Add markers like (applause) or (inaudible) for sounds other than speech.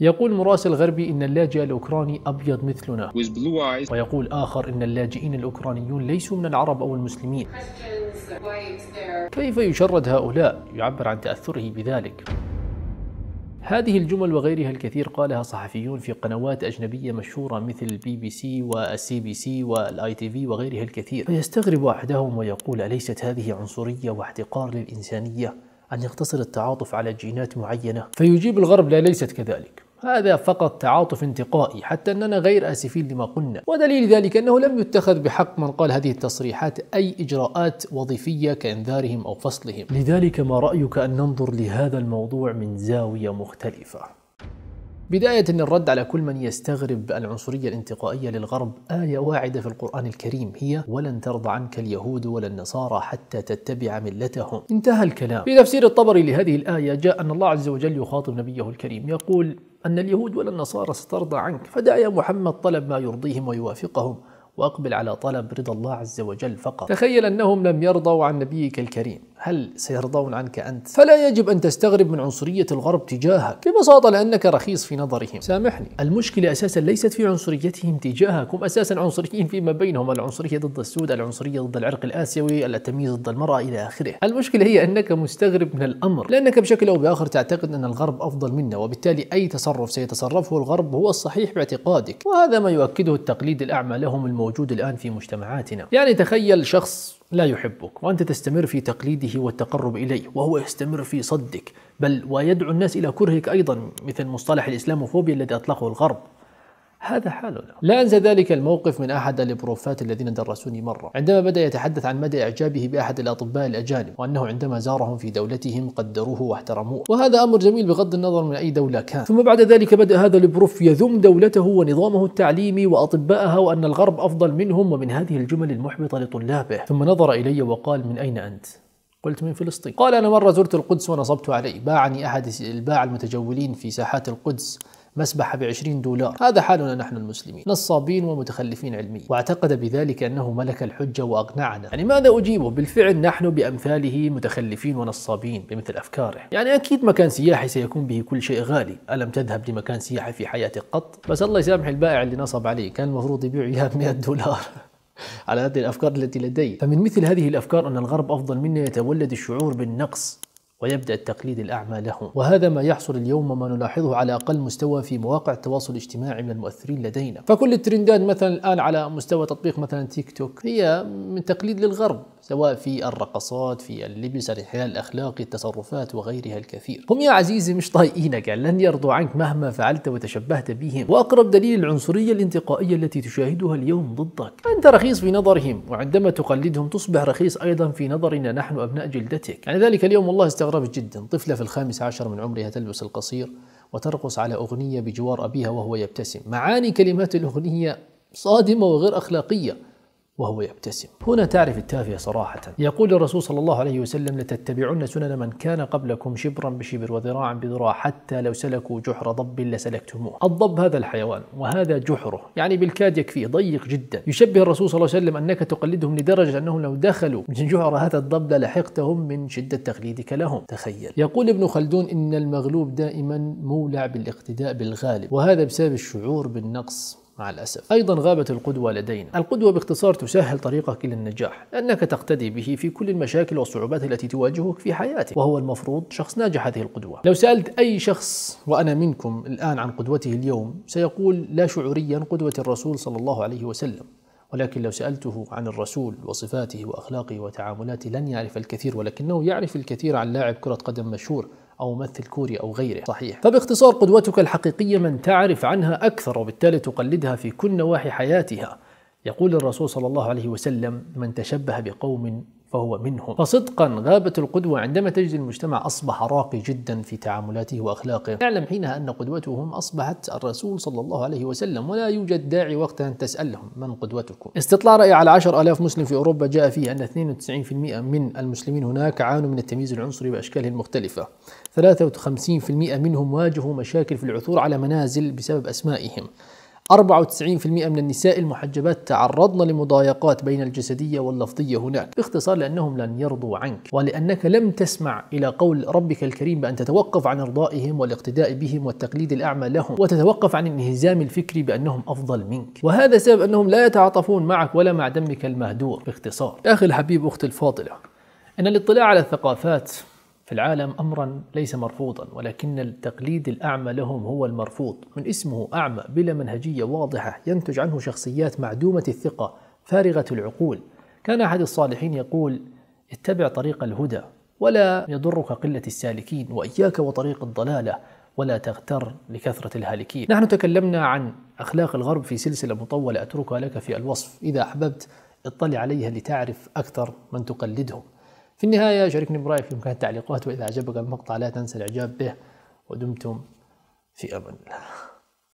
يقول مراسل غربي إن اللاجئ الأوكراني أبيض مثلنا ويقول آخر إن اللاجئين الأوكرانيون ليسوا من العرب أو المسلمين كيف يشرد هؤلاء؟ يعبر عن تأثره بذلك هذه الجمل وغيرها الكثير قالها صحفيون في قنوات أجنبية مشهورة مثل البي بي سي والسي بي سي والآي تي في وغيرها الكثير فيستغرب أحدهم ويقول أليست هذه عنصرية واحتقار للإنسانية أن يقتصر التعاطف على جينات معينة فيجيب الغرب لا ليست كذلك هذا فقط تعاطف انتقائي حتى أننا غير آسفين لما قلنا ودليل ذلك أنه لم يتخذ بحق من قال هذه التصريحات أي إجراءات وظيفية كإنذارهم أو فصلهم لذلك ما رأيك أن ننظر لهذا الموضوع من زاوية مختلفة بداية الرد على كل من يستغرب العنصرية الانتقائية للغرب آية واعدة في القرآن الكريم هي ولن ترضى عنك اليهود ولا النصارى حتى تتبع ملتهم انتهى الكلام في تفسير الطبري لهذه الآية جاء أن الله عز وجل يخاطب نبيه الكريم يقول أن اليهود ولا النصارى سترضى عنك فدع يا محمد طلب ما يرضيهم ويوافقهم وأقبل على طلب رضا الله عز وجل فقط تخيل أنهم لم يرضوا عن نبيك الكريم هل سيرضون عنك أنت؟ فلا يجب أن تستغرب من عنصرية الغرب تجاهك ببساطة لأنك رخيص في نظرهم سامحني المشكلة أساسا ليست في عنصريتهم تجاهك هم أساسا عنصريين فيما بينهم العنصرية ضد السود العنصرية ضد العرق الآسيوي التمييز ضد المرأة إلى آخره المشكلة هي أنك مستغرب من الأمر لأنك بشكل أو بآخر تعتقد أن الغرب أفضل منا وبالتالي أي تصرف سيتصرفه الغرب هو الصحيح باعتقادك وهذا ما يؤكده التقليد الأعمى لهم الموجود الآن في مجتمعاتنا يعني تخيل شخص لا يحبك وأنت تستمر في تقليده والتقرب إليه وهو يستمر في صدك بل ويدعو الناس إلى كرهك أيضا مثل مصطلح الإسلاموفوبيا الذي أطلقه الغرب هذا حالنا لا أنسى ذلك الموقف من أحد البروفات الذين درسوني مرة عندما بدأ يتحدث عن مدى إعجابه بأحد الأطباء الأجانب وأنه عندما زارهم في دولتهم قدروه واحترموه وهذا أمر جميل بغض النظر من أي دولة كان ثم بعد ذلك بدأ هذا البروف يذم دولته ونظامه التعليمي وأطبائها وأن الغرب أفضل منهم ومن هذه الجمل المحبطة لطلابه ثم نظر إلي وقال من أين أنت؟ قلت من فلسطين قال أنا مرة زرت القدس ونصبت عليه باعني أحد الباع المتجولين في ساحات القدس مسبحة بعشرين دولار هذا حالنا نحن المسلمين نصابين ومتخلفين علميا واعتقد بذلك أنه ملك الحجة وأقنعنا يعني ماذا أجيبه بالفعل نحن بأمثاله متخلفين ونصابين بمثل أفكاره يعني أكيد مكان سياحي سيكون به كل شيء غالي ألم تذهب لمكان سياحي في حياتك قط بس الله يسامح البائع اللي نصب عليه كان المفروض يبيع إياها ب 100 دولار (laughs) على هذه الافكار التي لدي فمن مثل هذه الافكار ان الغرب افضل منا يتولد الشعور بالنقص ويبدأ التقليد الأعمى لهم وهذا ما يحصل اليوم ما نلاحظه على أقل مستوى في مواقع التواصل الاجتماعي من المؤثرين لدينا فكل الترندات مثلا الآن على مستوى تطبيق مثلا تيك توك هي من تقليد للغرب سواء في الرقصات في اللبس الحياة الأخلاقي التصرفات وغيرها الكثير هم يا عزيزي مش طايقينك يعني لن يرضوا عنك مهما فعلت وتشبهت بهم وأقرب دليل العنصرية الانتقائية التي تشاهدها اليوم ضدك أنت رخيص في نظرهم وعندما تقلدهم تصبح رخيص أيضا في نظرنا نحن أبناء جلدتك يعني ذلك اليوم والله استغربت جدا طفلة في الخامس عشر من عمرها تلبس القصير وترقص على أغنية بجوار أبيها وهو يبتسم معاني كلمات الأغنية صادمة وغير أخلاقية وهو يبتسم هنا تعرف التافهة صراحة يقول الرسول صلى الله عليه وسلم لتتبعن سنن من كان قبلكم شبرا بشبر وذراعا بذراع حتى لو سلكوا جحر ضب لسلكتموه الضب هذا الحيوان وهذا جحره يعني بالكاد يكفيه ضيق جدا يشبه الرسول صلى الله عليه وسلم أنك تقلدهم لدرجة أنهم لو دخلوا من جحر هذا الضب للحقتهم من شدة تقليدك لهم تخيل يقول ابن خلدون إن المغلوب دائما مولع بالاقتداء بالغالب وهذا بسبب الشعور بالنقص مع الأسف أيضا غابت القدوة لدينا القدوة باختصار تسهل طريقك إلى النجاح لأنك تقتدي به في كل المشاكل والصعوبات التي تواجهك في حياتك وهو المفروض شخص ناجح هذه القدوة لو سألت أي شخص وأنا منكم الآن عن قدوته اليوم سيقول لا شعوريا قدوة الرسول صلى الله عليه وسلم ولكن لو سألته عن الرسول وصفاته وأخلاقه وتعاملاته لن يعرف الكثير ولكنه يعرف الكثير عن لاعب كرة قدم مشهور أو ممثل كوري أو غيره صحيح فباختصار قدوتك الحقيقية من تعرف عنها أكثر وبالتالي تقلدها في كل نواحي حياتها يقول الرسول صلى الله عليه وسلم من تشبه بقوم فهو منهم فصدقا غابة القدوة عندما تجد المجتمع أصبح راقي جدا في تعاملاته وأخلاقه اعلم حينها أن قدوتهم أصبحت الرسول صلى الله عليه وسلم ولا يوجد داعي وقتها أن تسألهم من قدوتكم استطلاع رأي على 10000 مسلم في أوروبا جاء فيه أن 92% من المسلمين هناك عانوا من التمييز العنصري بأشكاله المختلفة 53% منهم واجهوا مشاكل في العثور على منازل بسبب أسمائهم 94% من النساء المحجبات تعرضن لمضايقات بين الجسدية واللفظية هناك باختصار لأنهم لن يرضوا عنك ولأنك لم تسمع إلى قول ربك الكريم بأن تتوقف عن إرضائهم والاقتداء بهم والتقليد الأعمى لهم وتتوقف عن الانهزام الفكري بأنهم أفضل منك وهذا سبب أنهم لا يتعاطفون معك ولا مع دمك المهدور باختصار أخي الحبيب أخت الفاضلة أن الاطلاع على الثقافات في العالم امرا ليس مرفوضا ولكن التقليد الاعمى لهم هو المرفوض من اسمه اعمى بلا منهجيه واضحه ينتج عنه شخصيات معدومه الثقه فارغه العقول كان احد الصالحين يقول اتبع طريق الهدى ولا يضرك قله السالكين واياك وطريق الضلاله ولا تغتر لكثرة الهالكين نحن تكلمنا عن أخلاق الغرب في سلسلة مطولة أتركها لك في الوصف إذا أحببت اطلع عليها لتعرف أكثر من تقلدهم في النهاية شاركني برأيك في مكان التعليقات وإذا أعجبك المقطع لا تنسى الإعجاب به ودمتم في أمان الله